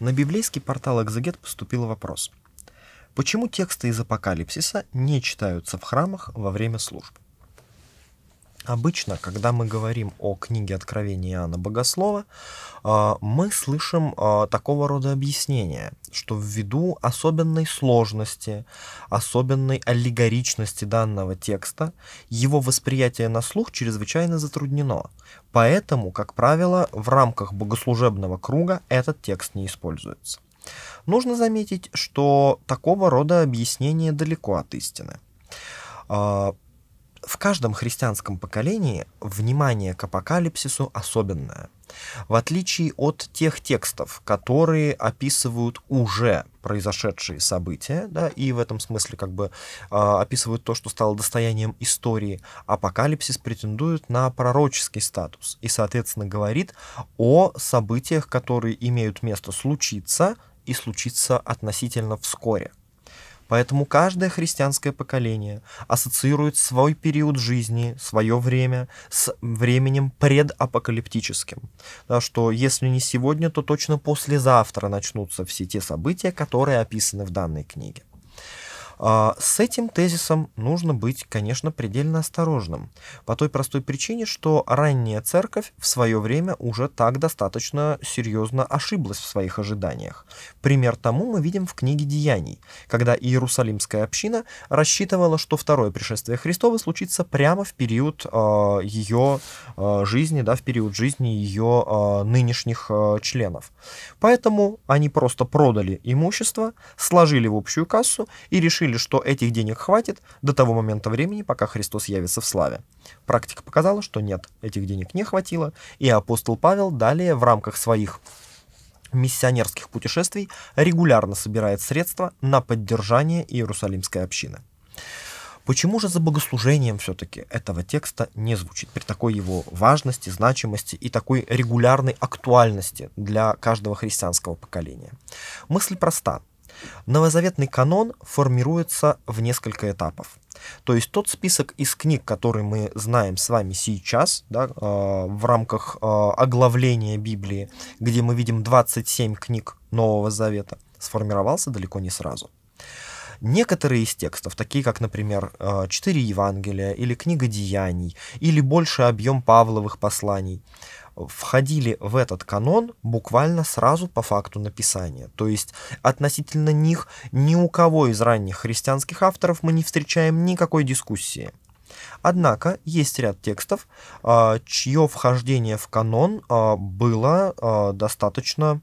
На библейский портал Экзагет поступил вопрос. Почему тексты из Апокалипсиса не читаются в храмах во время служб? Обычно, когда мы говорим о книге Откровения Иоанна Богослова, а, мы слышим а, такого рода объяснения, что ввиду особенной сложности, особенной аллегоричности данного текста, его восприятие на слух чрезвычайно затруднено. Поэтому, как правило, в рамках богослужебного круга этот текст не используется. Нужно заметить, что такого рода объяснение далеко от истины а, в каждом христианском поколении внимание к апокалипсису особенное. В отличие от тех текстов, которые описывают уже произошедшие события, да, и в этом смысле как бы э, описывают то, что стало достоянием истории, апокалипсис претендует на пророческий статус и, соответственно, говорит о событиях, которые имеют место случиться и случиться относительно вскоре – Поэтому каждое христианское поколение ассоциирует свой период жизни, свое время с временем предапокалиптическим. Да, что если не сегодня, то точно послезавтра начнутся все те события, которые описаны в данной книге. А, с этим тезисом нужно быть, конечно, предельно осторожным, по той простой причине, что ранняя церковь в свое время уже так достаточно серьезно ошиблась в своих ожиданиях. Пример тому мы видим в книге «Деяний», когда Иерусалимская община рассчитывала, что второе пришествие Христова случится прямо в период э, ее э, жизни, да, в период жизни ее э, а, нынешних э, членов. Поэтому они просто продали имущество, сложили в общую кассу и решили верили, что этих денег хватит до того момента времени, пока Христос явится в славе. Практика показала, что нет, этих денег не хватило, и апостол Павел далее в рамках своих миссионерских путешествий регулярно собирает средства на поддержание Иерусалимской общины. Почему же за богослужением все-таки этого текста не звучит при такой его важности, значимости и такой регулярной актуальности для каждого христианского поколения? Мысль проста. Новозаветный канон формируется в несколько этапов. То есть тот список из книг, который мы знаем с вами сейчас, да, э, в рамках э, оглавления Библии, где мы видим 27 книг Нового Завета, сформировался далеко не сразу. Некоторые из текстов, такие как, например, э, «Четыре Евангелия» или «Книга Деяний», или больший объем Павловых посланий, входили в этот канон буквально сразу по факту написания. То есть относительно них ни у кого из ранних христианских авторов мы не встречаем никакой дискуссии. Однако есть ряд текстов, а, чье вхождение в канон а, было а, достаточно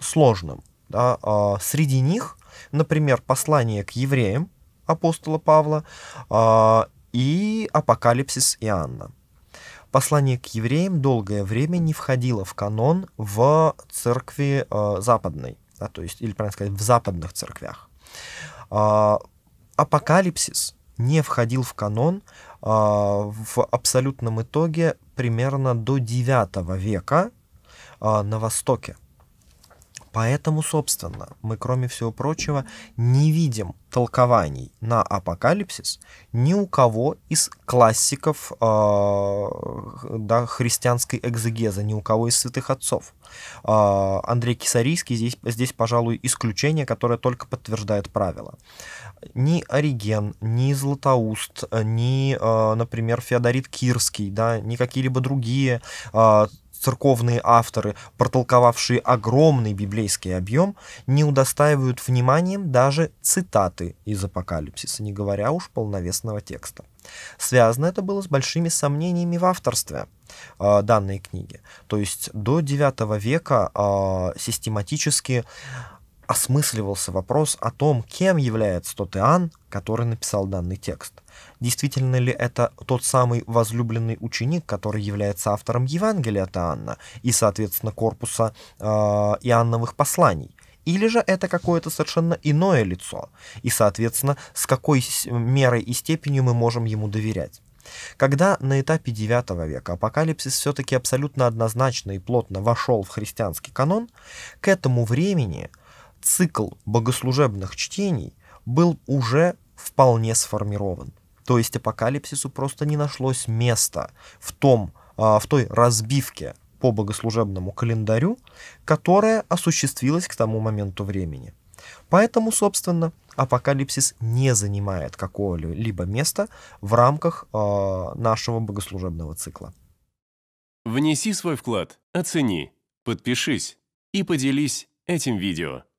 сложным. Среди них, например, послание к евреям апостола Павла и апокалипсис Иоанна. Послание к евреям долгое время не входило в канон в церкви э, западной, да, то есть, или, правильно сказать, в западных церквях. Э, апокалипсис не входил в канон э, в абсолютном итоге примерно до 9 века э, на Востоке. Поэтому, собственно, мы, кроме всего прочего, не видим толкований на апокалипсис ни у кого из классиков э, да, христианской экзегезы, ни у кого из святых отцов. Э, Андрей Кисарийский здесь, здесь, пожалуй, исключение, которое только подтверждает правило. Ни Ориген, ни Златоуст, ни, э, например, Феодорит Кирский, да, ни какие-либо другие э, церковные авторы, протолковавшие огромный библейский объем, не удостаивают вниманием даже цитаты из Апокалипсиса, не говоря уж полновесного текста. Связано это было с большими сомнениями в авторстве э, данной книги. То есть до IX века э, систематически осмысливался вопрос о том, кем является тот Иоанн, который написал данный текст. Действительно ли это тот самый возлюбленный ученик, который является автором Евангелия от Иоанна и, соответственно, корпуса э, Иоанновых посланий? Или же это какое-то совершенно иное лицо? И, соответственно, с какой мерой и степенью мы можем ему доверять? Когда на этапе IX века апокалипсис все-таки абсолютно однозначно и плотно вошел в христианский канон, к этому времени – цикл богослужебных чтений был уже вполне сформирован. То есть апокалипсису просто не нашлось места в, том, а, в той разбивке по богослужебному календарю, которая осуществилась к тому моменту времени. Поэтому, собственно, апокалипсис не занимает какого-либо места в рамках а, нашего богослужебного цикла. Внеси свой вклад, оцени, подпишись и поделись этим видео.